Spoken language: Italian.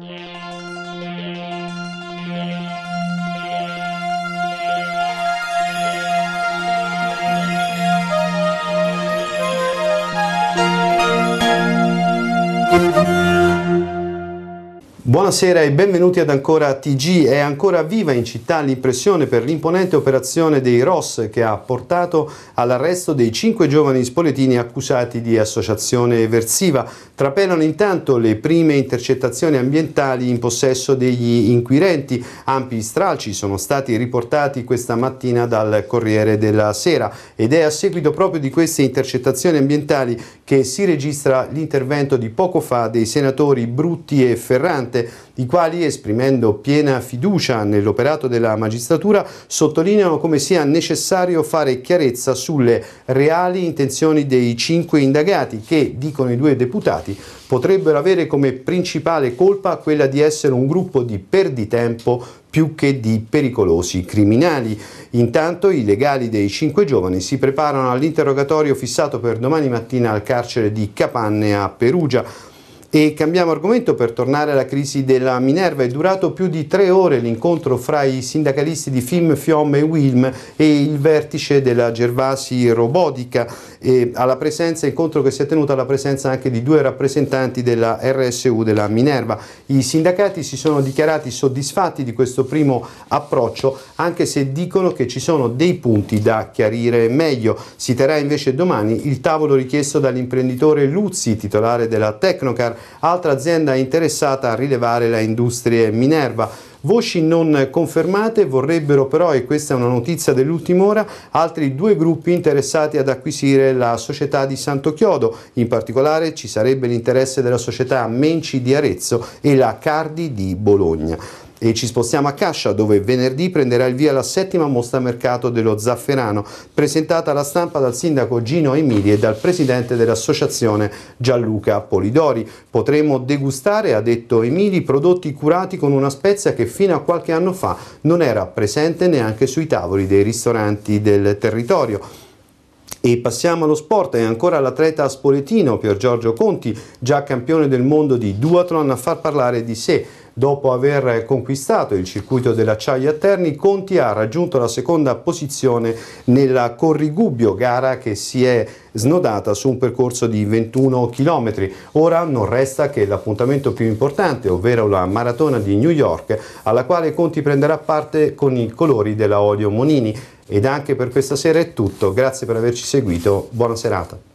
Yeah. Buonasera e benvenuti ad Ancora TG. È ancora viva in città l'impressione per l'imponente operazione dei ROS che ha portato all'arresto dei cinque giovani spoletini accusati di associazione eversiva. Trapelano intanto le prime intercettazioni ambientali in possesso degli inquirenti. Ampi stralci sono stati riportati questa mattina dal Corriere della Sera ed è a seguito proprio di queste intercettazioni ambientali che si registra l'intervento di poco fa dei senatori Brutti e Ferrante i quali, esprimendo piena fiducia nell'operato della magistratura, sottolineano come sia necessario fare chiarezza sulle reali intenzioni dei cinque indagati che, dicono i due deputati, potrebbero avere come principale colpa quella di essere un gruppo di perditempo più che di pericolosi criminali. Intanto i legali dei cinque giovani si preparano all'interrogatorio fissato per domani mattina al carcere di Capanne a Perugia. E cambiamo argomento per tornare alla crisi della Minerva. È durato più di tre ore l'incontro fra i sindacalisti di FIM, FIOM e WILM e il vertice della Gervasi Robotica. E alla presenza, incontro che si è tenuto alla presenza anche di due rappresentanti della RSU della Minerva. I sindacati si sono dichiarati soddisfatti di questo primo approccio, anche se dicono che ci sono dei punti da chiarire meglio. Si terrà invece domani il tavolo richiesto dall'imprenditore Luzzi, titolare della Tecnocar Altra azienda interessata a rilevare la industria Minerva. Voci non confermate vorrebbero però, e questa è una notizia dell'ultima ora, altri due gruppi interessati ad acquisire la società di Santo Chiodo. In particolare ci sarebbe l'interesse della società Menci di Arezzo e la Cardi di Bologna. E ci spostiamo a Cascia dove venerdì prenderà il via la settima mostra mercato dello zafferano presentata alla stampa dal sindaco Gino Emili e dal presidente dell'associazione Gianluca Polidori. Potremo degustare, ha detto Emili, prodotti curati con una spezia che fino a qualche anno fa non era presente neanche sui tavoli dei ristoranti del territorio. E passiamo allo sport è ancora l'atleta spoletino Pier Giorgio Conti, già campione del mondo di duathlon a far parlare di sé. Dopo aver conquistato il circuito dell'acciaio a Terni, Conti ha raggiunto la seconda posizione nella Corrigubbio, gara che si è snodata su un percorso di 21 km. Ora non resta che l'appuntamento più importante, ovvero la maratona di New York, alla quale Conti prenderà parte con i colori della Olio Monini. Ed anche per questa sera è tutto, grazie per averci seguito, buona serata.